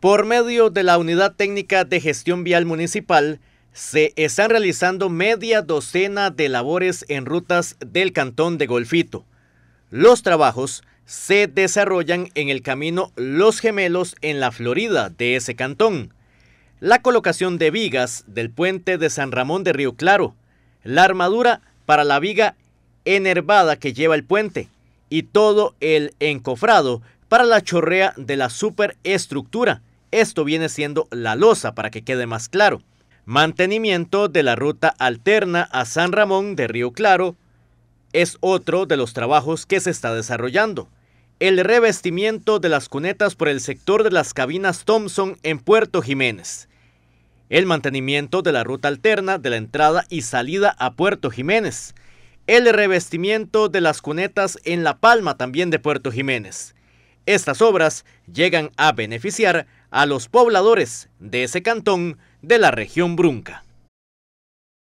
Por medio de la Unidad Técnica de Gestión Vial Municipal, se están realizando media docena de labores en rutas del cantón de Golfito. Los trabajos se desarrollan en el camino Los Gemelos en la Florida de ese cantón. La colocación de vigas del puente de San Ramón de Río Claro, la armadura para la viga enervada que lleva el puente y todo el encofrado para la chorrea de la superestructura esto viene siendo la losa para que quede más claro. Mantenimiento de la ruta alterna a San Ramón de Río Claro es otro de los trabajos que se está desarrollando. El revestimiento de las cunetas por el sector de las cabinas Thompson en Puerto Jiménez. El mantenimiento de la ruta alterna de la entrada y salida a Puerto Jiménez. El revestimiento de las cunetas en La Palma también de Puerto Jiménez estas obras llegan a beneficiar a los pobladores de ese cantón de la región Brunca.